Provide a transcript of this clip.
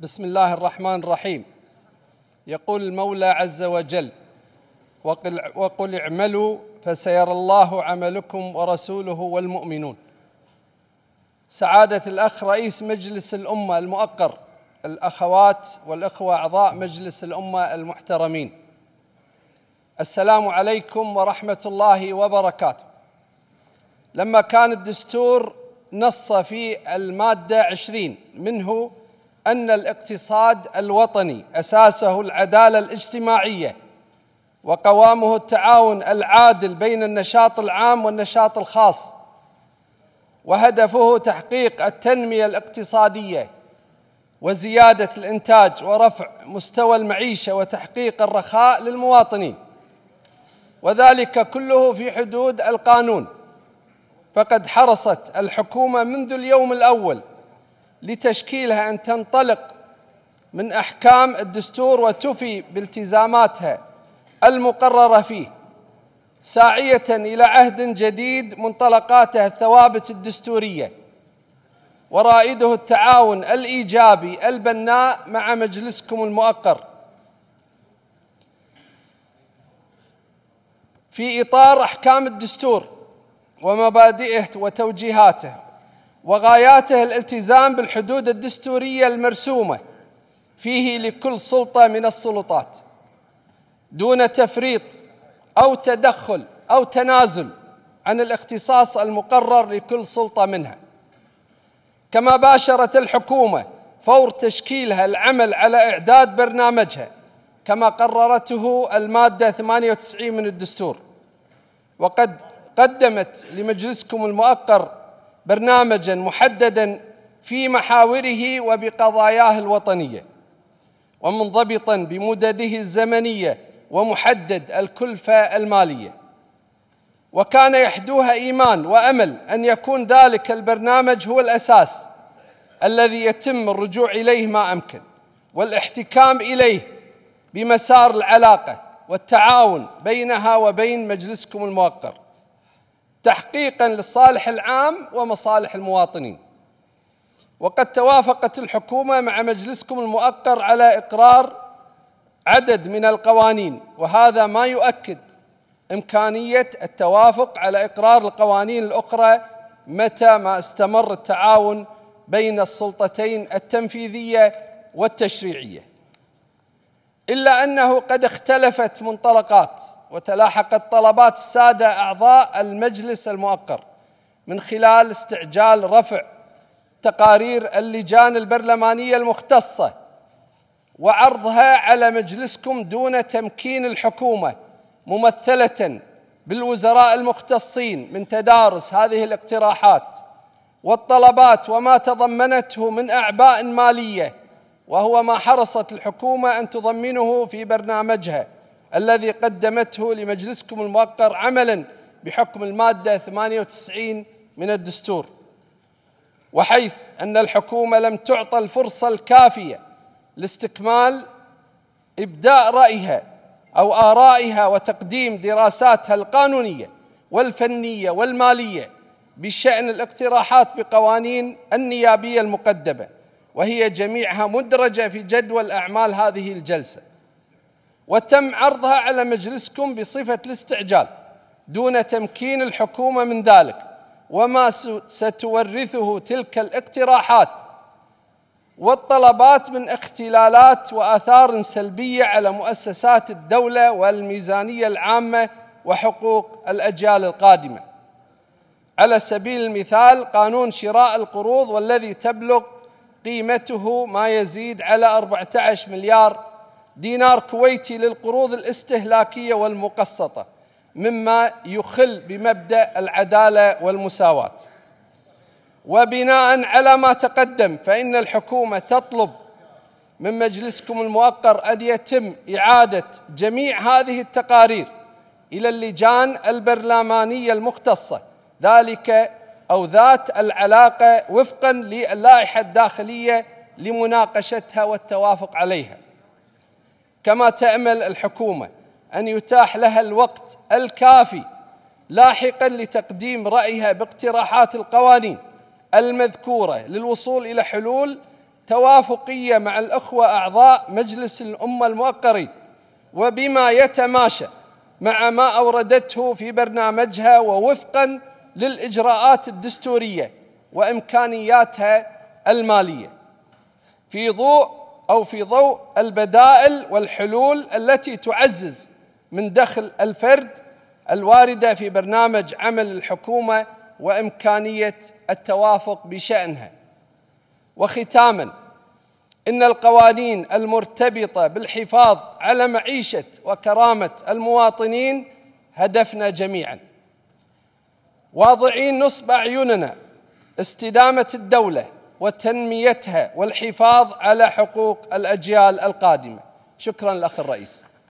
بسم الله الرحمن الرحيم يقول المولى عز وجل وقل, وقل اعملوا فسيرى الله عملكم ورسوله والمؤمنون سعادة الأخ رئيس مجلس الأمة المؤقر الأخوات والأخوة أعضاء مجلس الأمة المحترمين السلام عليكم ورحمة الله وبركاته لما كان الدستور نص في المادة عشرين منه ان الاقتصاد الوطني اساسه العداله الاجتماعيه وقوامه التعاون العادل بين النشاط العام والنشاط الخاص وهدفه تحقيق التنميه الاقتصاديه وزياده الانتاج ورفع مستوى المعيشه وتحقيق الرخاء للمواطنين وذلك كله في حدود القانون فقد حرصت الحكومه منذ اليوم الاول لتشكيلها ان تنطلق من احكام الدستور وتفي بالتزاماتها المقرره فيه ساعيه الى عهد جديد منطلقاته الثوابت الدستوريه ورائده التعاون الايجابي البناء مع مجلسكم المؤقر في اطار احكام الدستور ومبادئه وتوجيهاته وغاياته الالتزام بالحدود الدستوريه المرسومه فيه لكل سلطه من السلطات دون تفريط او تدخل او تنازل عن الاختصاص المقرر لكل سلطه منها كما باشرت الحكومه فور تشكيلها العمل على اعداد برنامجها كما قررته الماده 98 من الدستور وقد قدمت لمجلسكم المؤقر برنامجا محددا في محاوره وبقضاياه الوطنيه ومنضبطا بمدده الزمنيه ومحدد الكلفه الماليه وكان يحدوها ايمان وامل ان يكون ذلك البرنامج هو الاساس الذي يتم الرجوع اليه ما امكن والاحتكام اليه بمسار العلاقه والتعاون بينها وبين مجلسكم الموقر تحقيقا للصالح العام ومصالح المواطنين وقد توافقت الحكومة مع مجلسكم المؤقر على إقرار عدد من القوانين وهذا ما يؤكد إمكانية التوافق على إقرار القوانين الأخرى متى ما استمر التعاون بين السلطتين التنفيذية والتشريعية إلا أنه قد اختلفت منطلقات وتلاحقت طلبات السادة أعضاء المجلس المؤقر من خلال استعجال رفع تقارير اللجان البرلمانية المختصة وعرضها على مجلسكم دون تمكين الحكومة ممثلة بالوزراء المختصين من تدارس هذه الاقتراحات والطلبات وما تضمنته من أعباء مالية وهو ما حرصت الحكومة أن تضمنه في برنامجها الذي قدمته لمجلسكم الموقر عملا بحكم المادة 98 من الدستور وحيث أن الحكومة لم تعطى الفرصة الكافية لاستكمال إبداء رأيها أو آرائها وتقديم دراساتها القانونية والفنية والمالية بشأن الاقتراحات بقوانين النيابية المقدمة وهي جميعها مدرجة في جدول أعمال هذه الجلسة وتم عرضها على مجلسكم بصفة الاستعجال دون تمكين الحكومة من ذلك وما ستورثه تلك الاقتراحات والطلبات من اختلالات وآثار سلبية على مؤسسات الدولة والميزانية العامة وحقوق الأجيال القادمة على سبيل المثال قانون شراء القروض والذي تبلغ قيمته ما يزيد على 14 مليار دينار كويتي للقروض الاستهلاكيه والمقسطه مما يخل بمبدا العداله والمساواه وبناء على ما تقدم فان الحكومه تطلب من مجلسكم الموقر ان يتم اعاده جميع هذه التقارير الى اللجان البرلمانيه المختصه ذلك او ذات العلاقه وفقا للائحه الداخليه لمناقشتها والتوافق عليها كما تامل الحكومه ان يتاح لها الوقت الكافي لاحقا لتقديم رايها باقتراحات القوانين المذكوره للوصول الى حلول توافقيه مع الاخوه اعضاء مجلس الامه الموقرين وبما يتماشى مع ما اوردته في برنامجها ووفقا للاجراءات الدستوريه وامكانياتها الماليه في ضوء او في ضوء البدائل والحلول التي تعزز من دخل الفرد الوارده في برنامج عمل الحكومه وامكانيه التوافق بشانها. وختاما ان القوانين المرتبطه بالحفاظ على معيشه وكرامه المواطنين هدفنا جميعا. واضعين نصب اعيننا استدامه الدوله وتنميتها والحفاظ على حقوق الأجيال القادمة شكرا الأخ الرئيس